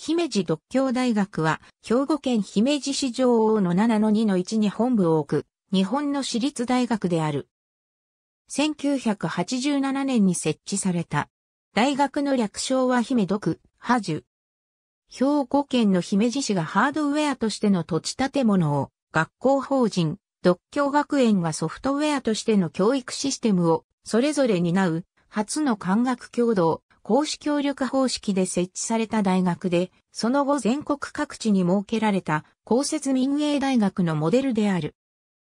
姫路独協大学は、兵庫県姫路市上王の7の2の1に本部を置く、日本の私立大学である。1987年に設置された。大学の略称は姫独、ハジュ。兵庫県の姫路市がハードウェアとしての土地建物を、学校法人、独協学園はソフトウェアとしての教育システムを、それぞれ担う、初の官学共同、公私協力方式で設置された大学で、その後全国各地に設けられた公設民営大学のモデルである。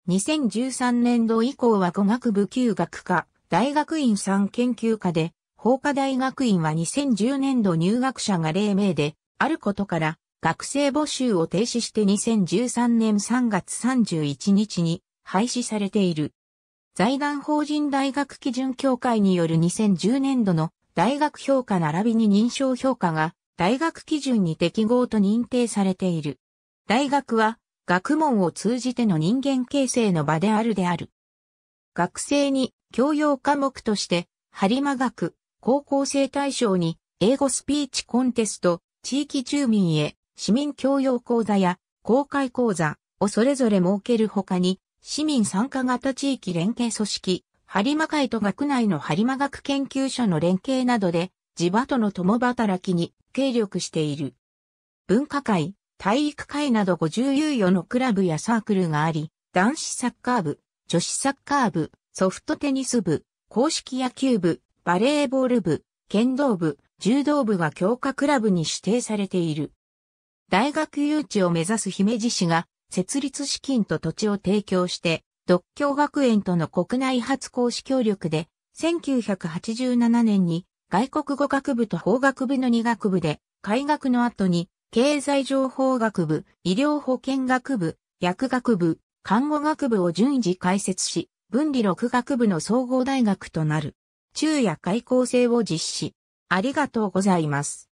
2013年度以降は語学部休学科、大学院3研究科で、法科大学院は2010年度入学者が0名で、あることから、学生募集を停止して2013年3月31日に廃止されている。財団法人大学基準協会による2010年度の大学評価並びに認証評価が大学基準に適合と認定されている。大学は学問を通じての人間形成の場であるである。学生に教養科目として、播磨学、高校生対象に英語スピーチコンテスト、地域住民へ市民教養講座や公開講座をそれぞれ設けるほかに、市民参加型地域連携組織、播磨会と学内の播磨学研究所の連携などで、地場との共働きに協力している。文化会、体育会など50猶予のクラブやサークルがあり、男子サッカー部、女子サッカー部、ソフトテニス部、公式野球部、バレーボール部、剣道部、柔道部が強化クラブに指定されている。大学誘致を目指す姫路市が設立資金と土地を提供して独協学園との国内初講師協力で、1987年に外国語学部と法学部の2学部で、開学の後に経済情報学部、医療保険学部、薬学部、看護学部を順次開設し、分離6学部の総合大学となる。昼夜開校生を実施。ありがとうございます。